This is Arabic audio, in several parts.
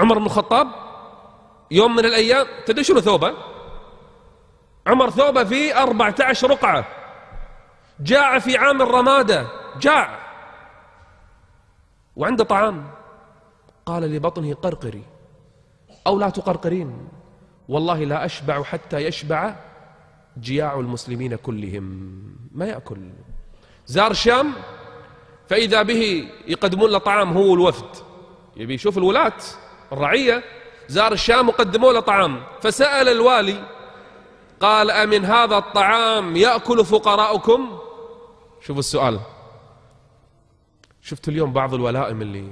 عمر بن الخطاب يوم من الأيام تدري شنو ثوبه عمر ثوبه في 14 رقعة جاع في عام الرمادة جاع وعنده طعام قال لبطنه قرقري أو لا تقرقرين والله لا أشبع حتى يشبع جياع المسلمين كلهم ما يأكل زار الشام فإذا به يقدمون له طعام هو الوفد يبي يشوف الولاة الرعية زار الشام وقدموا له طعام فسأل الوالي قال أمن هذا الطعام يأكل فقراؤكم شوفوا السؤال شفت اليوم بعض الولائم اللي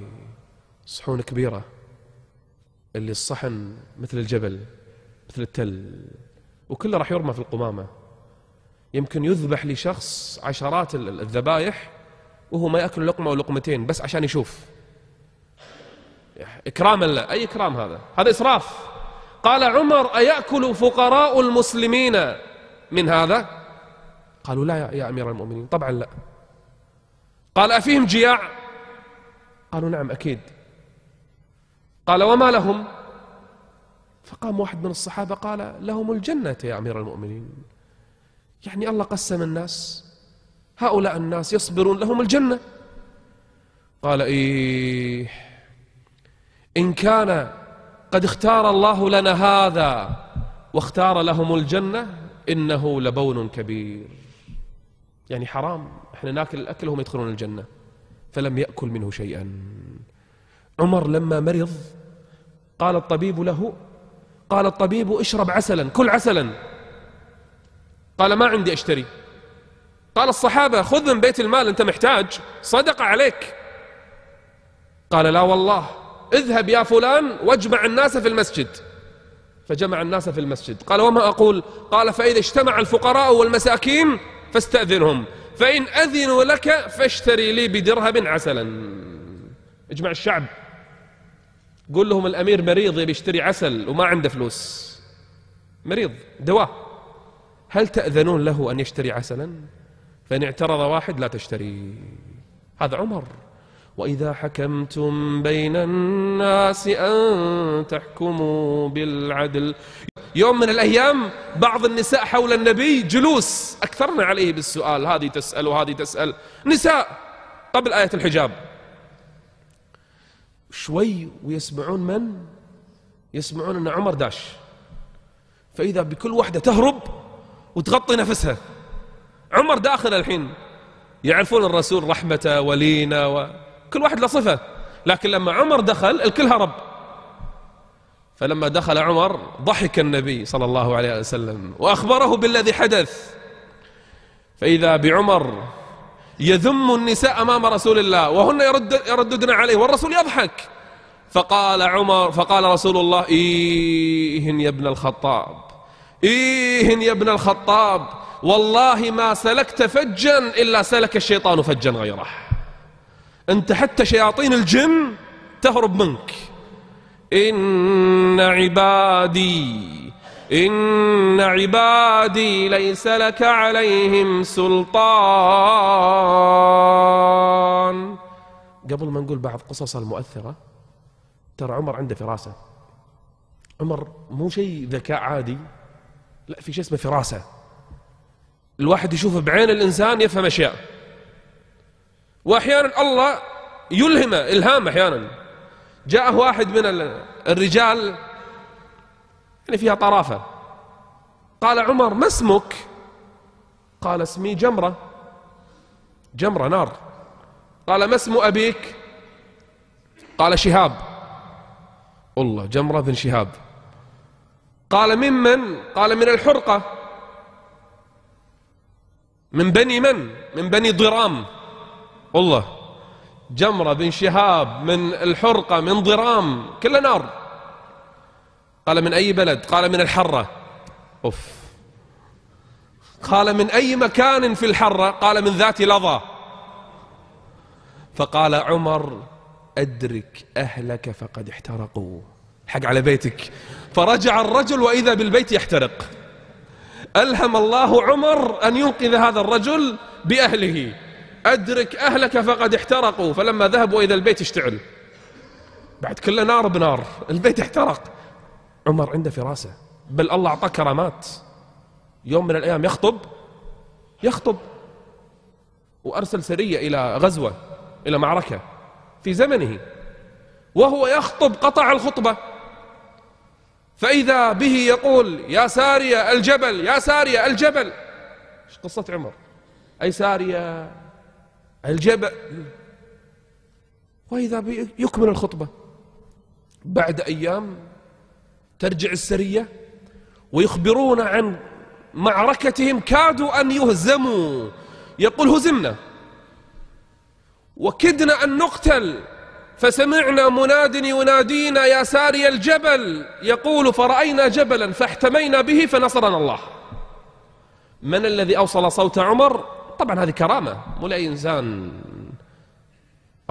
صحون كبيرة اللي الصحن مثل الجبل مثل التل وكله راح يرمى في القمامة يمكن يذبح لشخص عشرات الذبايح وهو ما ياكل لقمه ولقمتين بس عشان يشوف إكراما له أي إكرام هذا هذا إسراف قال عمر أيأكل فقراء المسلمين من هذا قالوا لا يا أمير المؤمنين طبعا لا قال أفيهم جياع قالوا نعم أكيد قال وما لهم فقام واحد من الصحابة قال لهم الجنة يا أمير المؤمنين يعني الله قسم الناس هؤلاء الناس يصبرون لهم الجنة قال إيه إن كان قد اختار الله لنا هذا واختار لهم الجنة إنه لبون كبير يعني حرام احنا ناكل الأكل هم يدخلون الجنة فلم يأكل منه شيئا عمر لما مرض قال الطبيب له قال الطبيب اشرب عسلا كل عسلا قال ما عندي اشتري قال الصحابة خذ من بيت المال أنت محتاج صدق عليك قال لا والله اذهب يا فلان واجمع الناس في المسجد فجمع الناس في المسجد قال وما أقول قال فإذا اجتمع الفقراء والمساكين فاستأذنهم فإن أذنوا لك فاشتري لي بدرهم عسلا اجمع الشعب قل لهم الأمير مريض يبي يشتري عسل وما عنده فلوس مريض دواء هل تأذنون له أن يشتري عسلا فإن اعترض واحد لا تشتري هذا عمر وإذا حكمتم بين الناس أن تحكموا بالعدل يوم من الأيام بعض النساء حول النبي جلوس أكثرنا عليه بالسؤال هذه تسأل وهذه تسأل نساء قبل آية الحجاب شوي ويسمعون من يسمعون أن عمر داش فإذا بكل واحدة تهرب وتغطي نفسها عمر داخل الحين يعرفون الرسول رحمته ولينا و... كل واحد له صفة لكن لما عمر دخل الكل هرب فلما دخل عمر ضحك النبي صلى الله عليه وسلم وأخبره بالذي حدث فإذا بعمر يذم النساء أمام رسول الله وهن يرد يرددن عليه والرسول يضحك فقال عمر فقال رسول الله إيهن يا ابن الخطاب إيهن يا ابن الخطاب والله ما سلكت فجا إلا سلك الشيطان فجا غيره أنت حتى شياطين الجن تهرب منك إن عبادي إن عبادي ليس لك عليهم سلطان قبل ما نقول بعض قصص المؤثرة ترى عمر عنده فراسة عمر مو شيء ذكاء عادي لا في شيء اسمه فراسة الواحد يشوفه بعين الإنسان يفهم أشياء واحيانا الله يلهمه الهام احيانا جاءه واحد من الرجال يعني فيها طرافه قال عمر ما اسمك قال اسمي جمره جمره نار قال ما اسم ابيك قال شهاب الله جمره بن شهاب قال ممن قال من الحرقه من بني من من بني ضرام والله جمرة بن شهاب من الحرقة من ضرام كلها نار قال من أي بلد قال من الحرة أوف قال من أي مكان في الحرة قال من ذات لظى فقال عمر أدرك أهلك فقد احترقوا حق على بيتك فرجع الرجل وإذا بالبيت يحترق ألهم الله عمر أن ينقذ هذا الرجل بأهله أدرك أهلك فقد احترقوا فلما ذهبوا إذا البيت اشتعل بعد كله نار بنار البيت احترق عمر عنده فراسة بل الله أعطاه كرامات يوم من الأيام يخطب يخطب وأرسل سرية إلى غزوة إلى معركة في زمنه وهو يخطب قطع الخطبة فإذا به يقول يا سارية الجبل يا سارية الجبل ايش قصة عمر أي سارية الجبل وإذا يكمل الخطبة بعد أيام ترجع السرية ويخبرون عن معركتهم كادوا أن يهزموا يقول هزمنا وكدنا أن نقتل فسمعنا مناد ينادينا يا ساري الجبل يقول فرأينا جبلا فاحتمينا به فنصرنا الله من الذي أوصل صوت عمر طبعا هذه كرامة مو لأي إنسان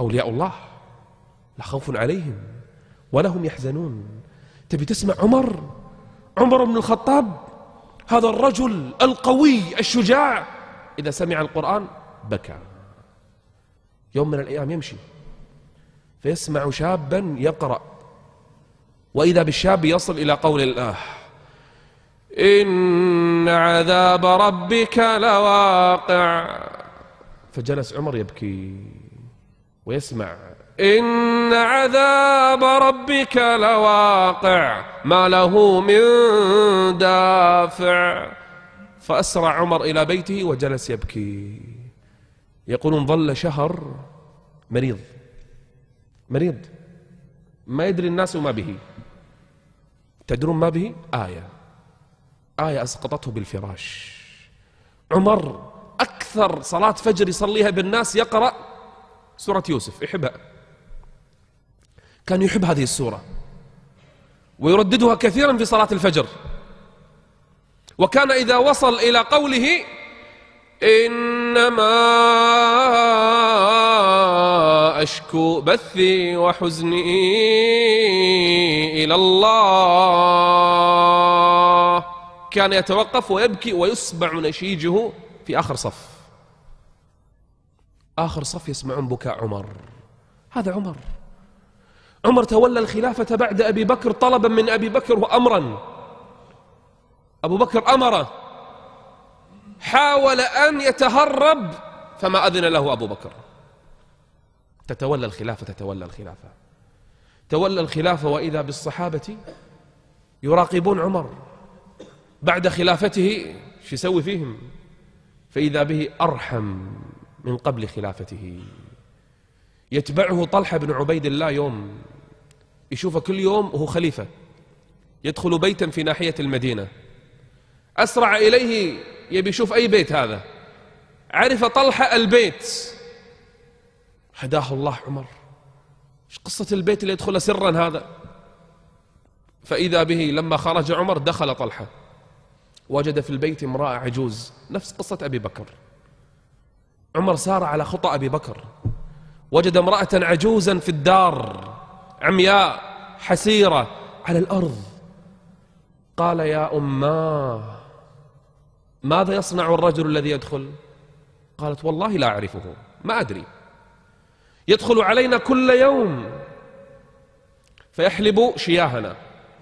أولياء الله لا خوف عليهم ولا هم يحزنون تبي تسمع عمر عمر بن الخطاب هذا الرجل القوي الشجاع إذا سمع القرآن بكى يوم من الأيام يمشي فيسمع شابا يقرأ وإذا بالشاب يصل إلى قول الله إن عذاب ربك لواقع فجلس عمر يبكي ويسمع إن عذاب ربك لواقع ما له من دافع فأسرع عمر إلى بيته وجلس يبكي يقولون ظل شهر مريض مريض ما يدري الناس ما به تدرون ما به آية آية أسقطته بالفراش عمر أكثر صلاة فجر يصليها بالناس يقرأ سورة يوسف يحبها كان يحب هذه السورة ويرددها كثيرا في صلاة الفجر وكان إذا وصل إلى قوله إنما أشكو بثي وحزني إلى الله كان يتوقف ويبكي ويسمع نشيجه في آخر صف آخر صف يسمعون بكاء عمر هذا عمر عمر تولى الخلافة بعد أبي بكر طلبا من أبي بكر وأمرا أبو بكر أمره حاول أن يتهرب فما أذن له أبو بكر تتولى الخلافة تتولى الخلافة تولى الخلافة وإذا بالصحابة يراقبون عمر بعد خلافته شو يسوي فيهم فإذا به أرحم من قبل خلافته يتبعه طلحة بن عبيد الله يوم يشوفه كل يوم وهو خليفة يدخل بيتا في ناحية المدينة أسرع إليه يبي يشوف أي بيت هذا عرف طلحة البيت هداه الله عمر ايش قصة البيت اللي يدخله سرا هذا فإذا به لما خرج عمر دخل طلحة وجد في البيت امرأة عجوز نفس قصة أبي بكر عمر سار على خطى أبي بكر وجد امرأة عجوزا في الدار عمياء حسيرة على الأرض قال يا أماه ماذا يصنع الرجل الذي يدخل قالت والله لا أعرفه ما أدري يدخل علينا كل يوم فيحلب شياهنا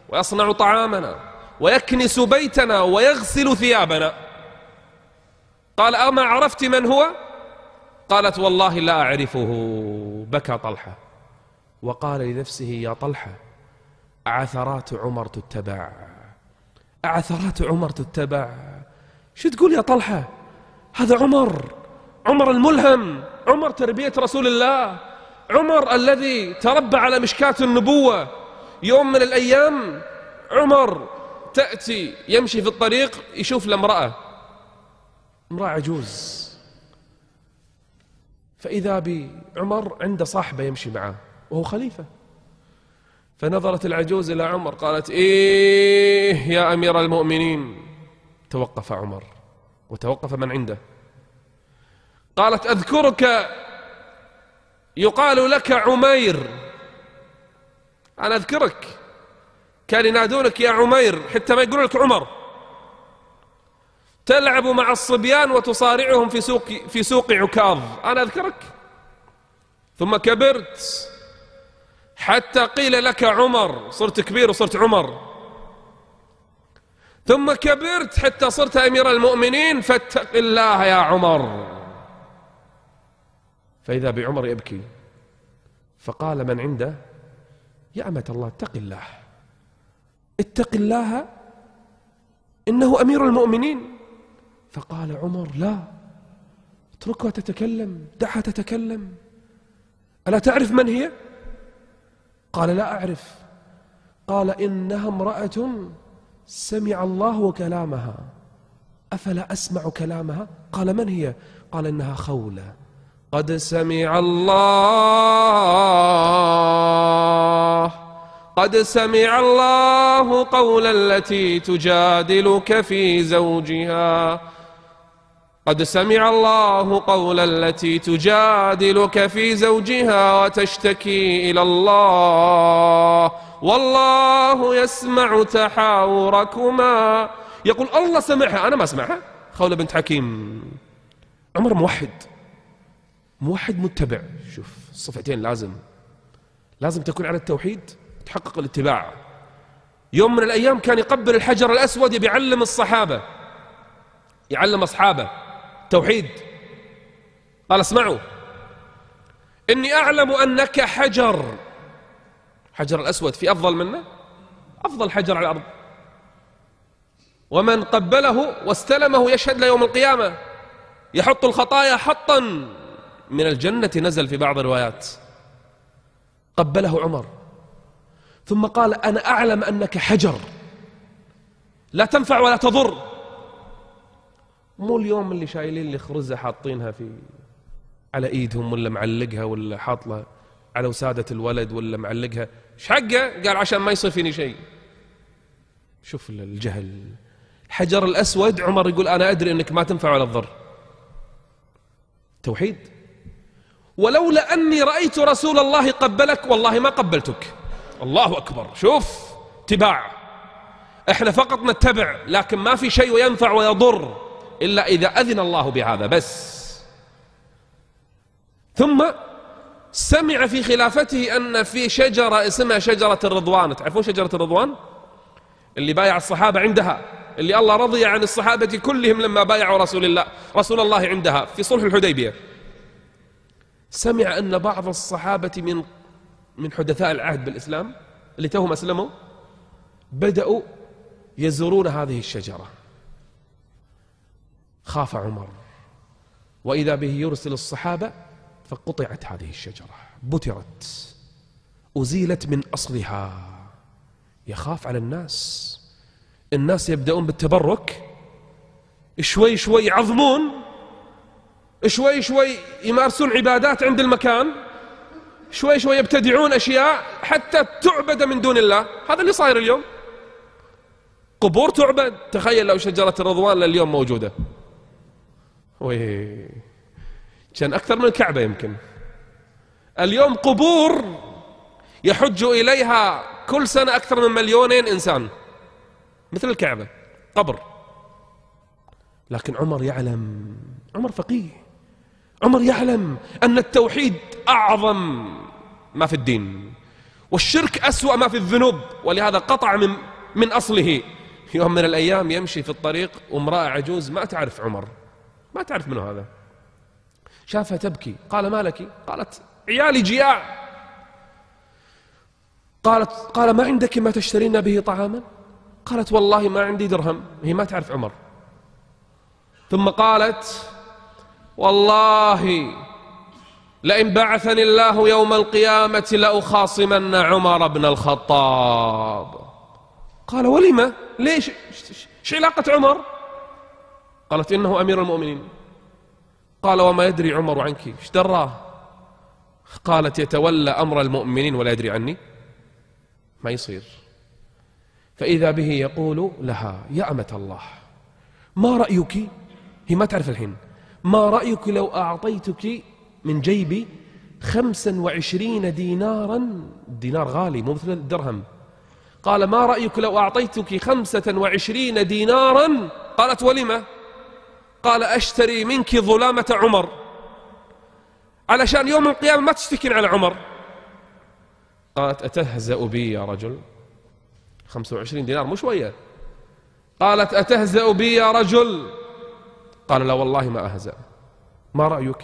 ويصنع طعامنا ويكنس بيتنا ويغسل ثيابنا قال أما عرفت من هو قالت والله لا أعرفه بكى طلحة وقال لنفسه يا طلحة أعثرات عمر تتبع أعثرات عمر تتبع شو تقول يا طلحة هذا عمر عمر الملهم عمر تربية رسول الله عمر الذي تربى على مشكاة النبوة يوم من الأيام عمر تأتي يمشي في الطريق يشوف لامرأة امرأة عجوز فإذا بعمر عنده صاحبة يمشي معاه وهو خليفة فنظرت العجوز إلى عمر قالت إيه يا أمير المؤمنين توقف عمر وتوقف من عنده قالت أذكرك يقال لك عمير أنا أذكرك كان ينادونك يا عمير حتى ما يقولون لك عمر تلعب مع الصبيان وتصارعهم في سوق في سوق عكاظ انا اذكرك ثم كبرت حتى قيل لك عمر صرت كبير وصرت عمر ثم كبرت حتى صرت امير المؤمنين فاتق الله يا عمر فاذا بعمر يبكي فقال من عنده يا امه الله اتق الله اتق الله إنه أمير المؤمنين فقال عمر لا اتركها تتكلم دعها تتكلم ألا تعرف من هي؟ قال لا أعرف قال إنها امرأة سمع الله كلامها أفلا أسمع كلامها؟ قال من هي؟ قال إنها خولة قد سمع الله قد سمع الله قول التي تجادلك في زوجها قد سمع الله قول التي تجادلك في زوجها وتشتكي إلى الله والله يسمع تحاوركما يقول الله سمعها أنا ما أسمعها خولة بنت حكيم عمر موحد موحد متبع شوف الصفعتين لازم لازم تكون على التوحيد تحقق الاتباع يوم من الأيام كان يقبل الحجر الأسود يبي يعلم الصحابة يعلم أصحابه توحيد قال اسمعوا إني أعلم أنك حجر حجر الأسود في أفضل منه أفضل حجر على الأرض ومن قبله واستلمه يشهد له يوم القيامة يحط الخطايا حطا من الجنة نزل في بعض الروايات قبله عمر ثم قال أنا أعلم أنك حجر لا تنفع ولا تضر مو اليوم اللي شايلين لي خرزة حاطينها في على ايدهم ولا معلقها ولا حاطلة على وسادة الولد ولا معلقها ايش حقه؟ قال عشان ما يصير فيني شيء شوف الجهل الحجر الأسود عمر يقول أنا أدري أنك ما تنفع ولا تضر توحيد ولولا أني رأيت رسول الله قبلك والله ما قبلتك الله أكبر شوف اتباع احنا فقط نتبع لكن ما في شيء ينفع ويضر إلا إذا أذن الله بهذا بس ثم سمع في خلافته أن في شجرة اسمها شجرة الرضوان تعرفون شجرة الرضوان اللي بايع الصحابة عندها اللي الله رضي عن الصحابة كلهم لما بايعوا رسول الله رسول الله عندها في صلح الحديبية سمع أن بعض الصحابة من من حدثاء العهد بالإسلام اللي توهم أسلموا بدأوا يزورون هذه الشجرة خاف عمر وإذا به يرسل الصحابة فقطعت هذه الشجرة بترت أزيلت من أصلها يخاف على الناس الناس يبدأون بالتبرك شوي شوي يعظمون شوي شوي يمارسون عبادات عند المكان شوي شوي يبتدعون أشياء حتى تعبد من دون الله هذا اللي صاير اليوم قبور تعبد تخيل لو شجرة الرضوان لليوم موجودة وي كان أكثر من الكعبة يمكن اليوم قبور يحج إليها كل سنة أكثر من مليونين إنسان مثل الكعبة قبر لكن عمر يعلم عمر فقيه عمر يعلم أن التوحيد أعظم ما في الدين والشرك أسوأ ما في الذنوب ولهذا قطع من, من أصله يوم من الأيام يمشي في الطريق وامرأة عجوز ما تعرف عمر ما تعرف منه هذا شافها تبكي قال ما لك قالت عيالي جياع قالت قال ما عندك ما تشترين به طعاما قالت والله ما عندي درهم هي ما تعرف عمر ثم قالت والله لئن بعثني الله يوم القيامة لأخاصمن عمر بن الخطاب قال ولم ليش ايش علاقة عمر قالت إنه أمير المؤمنين قال وما يدري عمر عنك ايش دراه قالت يتولى أمر المؤمنين ولا يدري عني ما يصير فإذا به يقول لها يا أمة الله ما رأيك هي ما تعرف الحين ما رأيك لو أعطيتك من جيبي خمسا وعشرين دينارا دينار غالي مو مثل الدرهم قال ما رأيك لو أعطيتك خمسة وعشرين دينارا قالت ولم قال أشتري منك ظلامة عمر علشان يوم القيامة ما تشتكين على عمر قالت أتهزأ بي يا رجل 25 دينار مو شوية قالت أتهزأ بي يا رجل قال لا والله ما أهزأ ما رأيك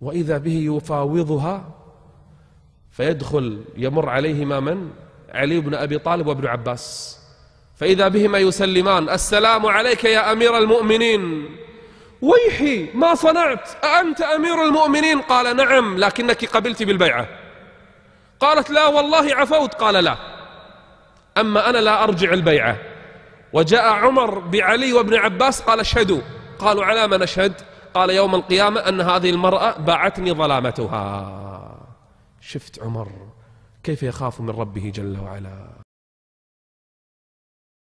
وإذا به يفاوضها فيدخل يمر عليهما من علي بن أبي طالب وابن عباس فإذا بهما يسلمان السلام عليك يا أمير المؤمنين ويحي ما صنعت أأنت أمير المؤمنين قال نعم لكنك قبلت بالبيعة قالت لا والله عفوت قال لا أما أنا لا أرجع البيعة وجاء عمر بعلي وابن عباس قال اشهدوا قالوا على ما نشهد قال يوم القيامة أن هذه المرأة باعتني ظلامتها شفت عمر كيف يخاف من ربه جل وعلا